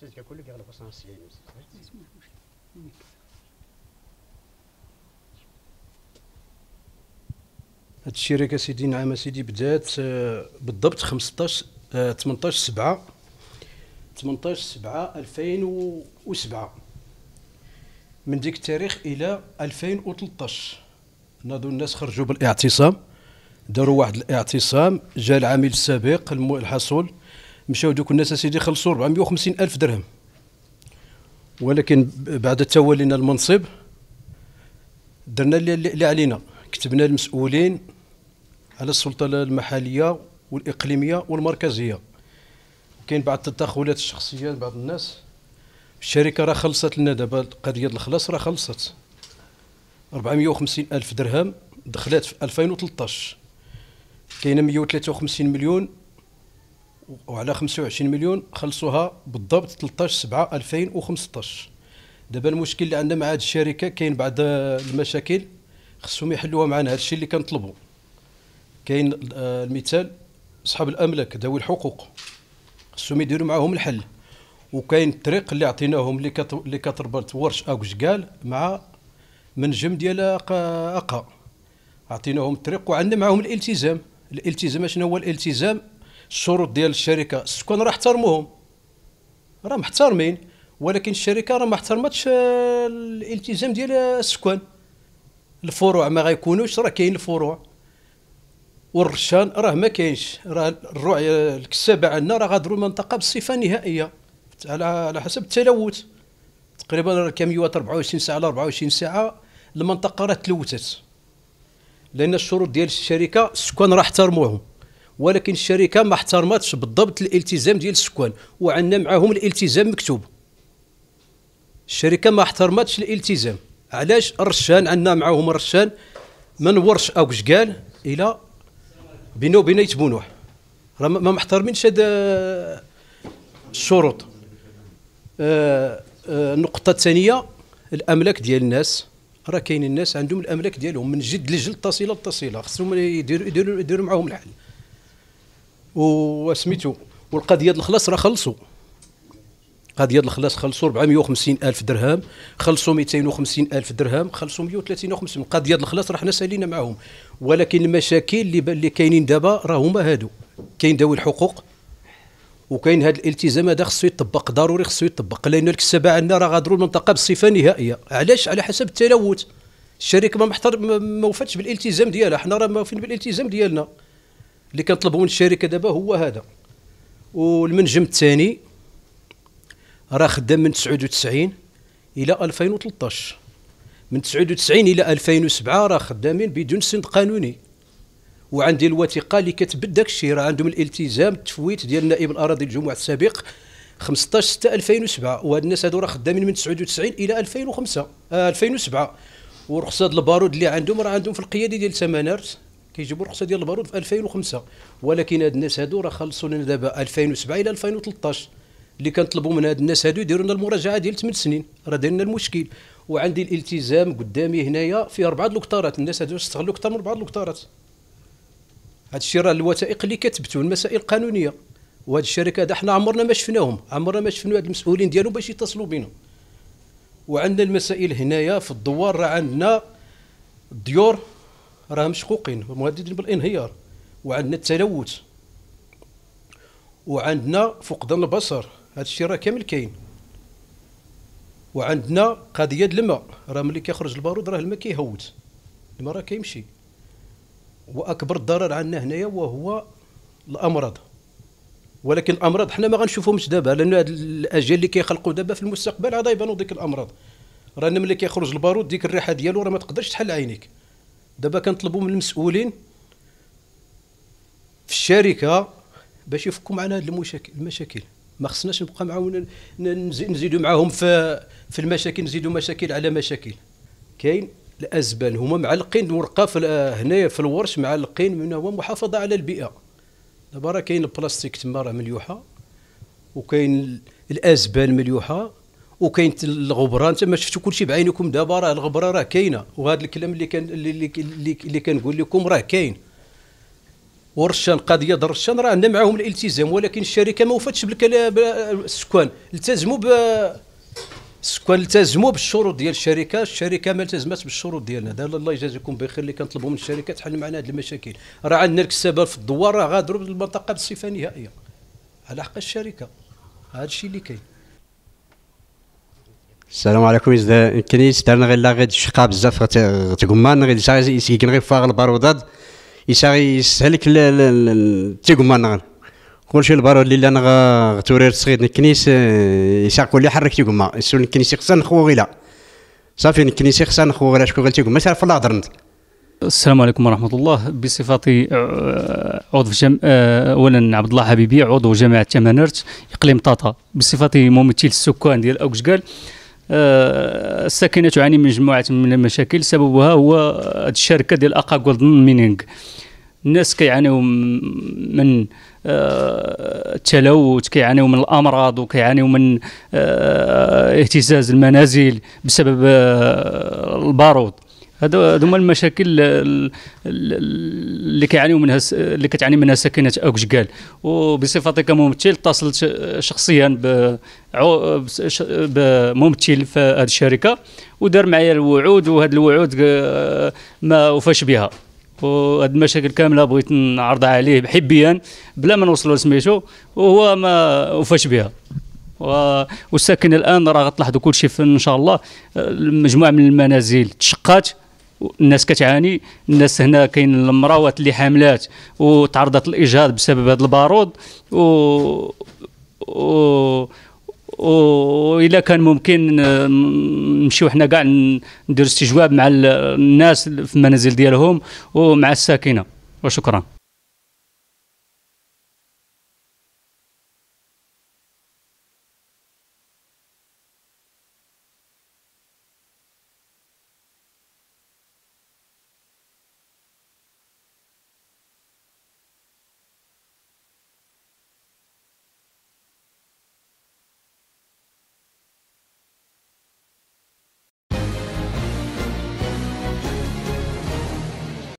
تزكى كله يغلب اصلا السجاير ما يسمعك مشكل هاد الشركة سيدي نعم سيدي بدات بالضبط 15 18 7 18 7 2007 من ديك التاريخ الى 2013 ناضوا الناس خرجوا بالاعتصام داروا واحد الاعتصام جا العامل السابق الحصول مشاو دوك الناس اسيدي خلصوا 450 الف درهم ولكن بعد تولينا المنصب درنا اللي علينا كتبنا المسؤولين على السلطه المحليه والاقليميه والمركزيه كاين بعض التدخلات الشخصيه لبعض الناس الشركه راه خلصت لنا دابا قضيه الخلاص راه خلصت 450 الف درهم دخلات في 2013 كاينه 153 مليون وعلى 25 مليون خلصوها بالضبط 13 7 2015 دابا المشكل اللي عندنا مع هذه الشركه كاين بعض المشاكل خصهم يحلوها معنا هذا الشيء اللي كنطلبوا كاين آه، المثال اصحاب الاملاك ذوي الحقوق خصهم يديروا معاهم الحل وكاين الطريق اللي عطيناهم اللي اللي كتربط ورش اوكشكال مع منجم ديال اقا عطيناهم الطريق وعندنا معاهم الالتزام الالتزام شنو هو الالتزام الشروط ديال الشركه السكان راه احترموهم راه محترمين ولكن الشركه راه ما احترمتش آه، الالتزام ديال آه، السكان الفروع ما غيكونوش راه كاين الفروع والرشان راه ما كاينش راه الروع آه، الكسابه عندنا راه غادروا المنطقه بصفه نهائيه على على حسب التلوث تقريبا الكاميوات 24 ساعه على 24 ساعه المنطقه راه تلوثت لان الشروط ديال الشركه السكان راه احترموهم ولكن الشركه ما احترمتش بالضبط الالتزام ديال السكان وعندنا معاهم الالتزام مكتوب الشركه ما احترمتش الالتزام علاش الرشان عندنا معاهم الرشان من ورش او كشكال الى بينو بنيت بنوح راه ما محترمينش هاد آه، الشروط آه آه النقطه الثانيه الاملاك ديال الناس راه كاينين الناس عندهم الاملاك ديالهم من جد لجلد تصيله لتصيله خصهم يديروا يديروا معاهم الحل وسميتو والقضيه ديال الخلاص راه خلصوا قضيه الخلاص خلصوا 450 الف درهم خلصوا 250 الف درهم خلصوا 130 قضيه الخلاص راه حنا سالينا معاهم ولكن المشاكل اللي اللي كاينين دابا راه هما هادو كاين ذوي الحقوق وكاين هذا الالتزام هذا خصو يطبق ضروري خصو يطبق لان الكسبه عندنا راه غادروا المنطقه بصفه نهائيه علاش على حسب التلوث الشركه ما محتر ما وفاتش بالالتزام ديالها حنا راه ما وفين بالالتزام ديالنا اللي كنطلبوا من الشركه دابا هو هذا والمنجم الثاني راه خدام من 99 الى 2013 من 99 الى 2007 راه خدامين بدون سند قانوني وعندي الوثيقه اللي كتبت داك الشيء راه عندهم الالتزام التفويت ديال نائب الاراضي الجمعه السابق 15 6 2007 وهاد الناس هادو راه خدامين من 99 الى 2005 آه 2007 ورخصه البارود اللي عندهم راه عندهم في القياده ديال سمانارت كيجيبوا الرخصه ديال البارود في 2005 ولكن هاد الناس هادو راه خلصوا لنا دابا 2007 الى 2013 اللي كنطلبوا من هاد الناس هادو يديروا لنا المراجعه ديال 8 سنين راه دير لنا المشكل وعندي الالتزام قدامي هنايا في اربعه الكتارات الناس هادو استغلوا اكثر من اربعه الكتارات هاد الشيء راه الوثائق اللي كتبتوا المسائل القانونيه وهاد الشركه هذا حنا عمرنا ما شفناهم عمرنا ما شفنا هاد المسؤولين ديالهم باش يتصلوا بينا وعندنا المسائل هنايا في الدوار راه عندنا الديور راه مشقوقين مهددين بالانهيار وعندنا التلوث وعندنا فقدان البصر هذا الشيء راه كامل كاين وعندنا قضيه الماء راه ملي كيخرج البارود راه الماء كيهوت الماء راه كيمشي واكبر الضرر عندنا هنايا وهو الامراض ولكن الامراض حنا ما غنشوفهمش دابا لان هاد الاجيال اللي كيخلقوا دابا في المستقبل عاد يبانوا ديك الامراض رانا ملي كيخرج البارود ديك الريحه ديالو راه ما تقدرش تحل عينيك دابا كنطلبوا من المسؤولين في الشركه باش يفكوا معنا هاد المشاكل المشاكل ما خصناش نبقى معاهم نزيدوا معاهم في في المشاكل نزيدوا مشاكل على مشاكل كاين الازبان هما معلقين ورقه في هنايا في الورش معلقين من هو محافظه على البيئه دابا راه كاين البلاستيك تما راه مليوحه وكاين الازبان مليوحه وكاين الغبره انت ما شفتوا كلشي بعينكم دابا راه الغبره راه كاينه وهذا الكلام اللي كان اللي اللي, اللي كنقول لكم راه كاين ورشان قضيه درشان راه عندنا معاهم الالتزام ولكن الشركه ما وفاتش بالكلام السكان التزموا ب السكان التزموا بالشروط ديال الشركه الشركه ما التزمات بالشروط ديالنا دا الله يجازيكم بخير اللي كنطلبوا من الشركه تحل معنا هذه المشاكل راه عندنا الكسابه في الدوار راه غادروا المنطقه بصفه نهائيه على حق الشركه هذا الشيء اللي كاين السلام عليكم إذا يمكن يسترنا غير لا غير الشقة بزاف تقمان غير يساغي يسكن غير فاغ البارودات يساغي يسهلك تقمان غير كل شيء البارود اللي انا غتورير صغير الكنيس آه، يساق كل حرك تقما يسول الكنيس خصنا نخو غيلا صافي الكنيس خصنا نخو غيلا شكون غير تقما سير في درنت السلام عليكم ورحمة الله بصفتي آه، عضو جم... آه، أولا عبد الله حبيبي عضو جامعة تمانرت إقليم طاطا بصفتي ممثل السكان ديال أوكشكال آه، الساكنه تعاني من مجموعه من المشاكل سببها هو الشركه ديال اقا جولدن مينينغ الناس كيعانيو من آه، التلوث كيعانيو من الامراض وكيعانيو من آه، اهتزاز المنازل بسبب البارود هذو هذوما المشاكل اللي كيعانيو منها اللي كتعاني منها ساكنه اوكشكال وبصفتي كممثل اتصلت شخصيا بممثل في هذه الشركه ودار معايا الوعود وهذه الوعود آه، ما وفاش بها وهذه المشاكل كامله بغيت نعرضها عليه حبيا بلا ما نوصلوا لسميتو وهو ما وفاش بها والساكن الان راه غتلاحظوا كل شيء ان شاء الله آه، مجموعه من المنازل تشقات الناس كتعاني الناس هنا كاين المراوات اللي حاملات وتعرضت للاجهاض بسبب هذا البارود و, و... الى كان ممكن نمشيو حنا كاع نديرو استجواب مع الناس في المنازل ديالهم ومع الساكنه وشكرا